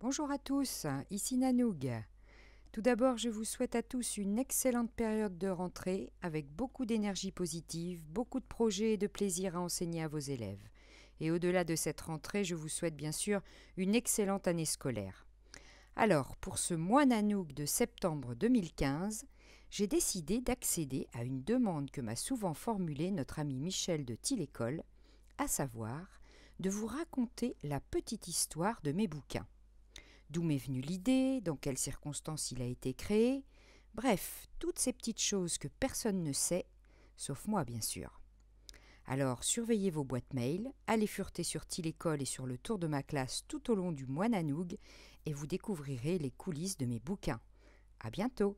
Bonjour à tous, ici Nanoug. Tout d'abord, je vous souhaite à tous une excellente période de rentrée avec beaucoup d'énergie positive, beaucoup de projets et de plaisir à enseigner à vos élèves. Et au-delà de cette rentrée, je vous souhaite bien sûr une excellente année scolaire. Alors, pour ce mois Nanoug de septembre 2015, j'ai décidé d'accéder à une demande que m'a souvent formulée notre ami Michel de tillécole à savoir de vous raconter la petite histoire de mes bouquins d'où m'est venue l'idée, dans quelles circonstances il a été créé, bref, toutes ces petites choses que personne ne sait, sauf moi bien sûr. Alors surveillez vos boîtes mail, allez fureter sur Tilécole et sur le tour de ma classe tout au long du mois et vous découvrirez les coulisses de mes bouquins. À bientôt!